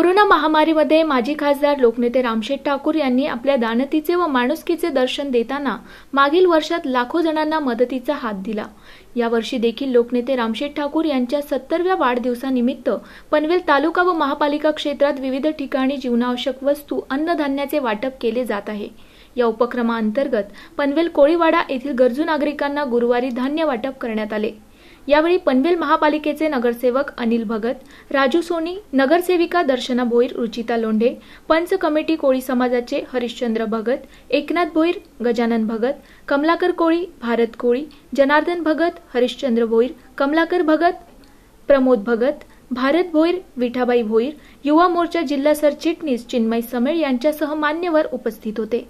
corona महामारीमध्ये माजी खासदार लोकनेते रामशेठ ठाकूर यांनी आपल्या दानतीचे व माणुसकीचे दर्शन देताना मागील वर्षात लाखो जणांना मदतीचा हात दिला यावर्षी देखील लोकनेते रामशेठ ठाकूर यांच्या सत्तरव्या वाढदिवसानिमित्त पनवेल तालुका व महापालिका क्षेत्रात विविध ठिकाणी जीवनावश्यक वस्तू अन्नधान्याचे वाटप केले जात आहे या उपक्रमाअंतर्गत पनवेल कोळीवाडा येथील गरजू नागरिकांना गुरुवारी धान्य वाटप करण्यात आले यावेळी पनवेल महापालिकेचे नगरसेवक अनिल भगत राजू सोनी नगरसेविका दर्शना भोईर रुचिता लोंढे पंच कमिटी कोळी समाजाचे हरिश्चंद्र भगत एकनाथ भोईर गजानन भगत कमलाकर कोळी भारत कोळी जनार्दन भगत हरिश्चंद्र भोईर कमलाकर भगत प्रमोद भगत भारत भोईर विठाबाई भोईर युवा मोर्चा जिल्हा सरचिटणीस चिन्मय समेळ यांच्यासह मान्यवर उपस्थित होते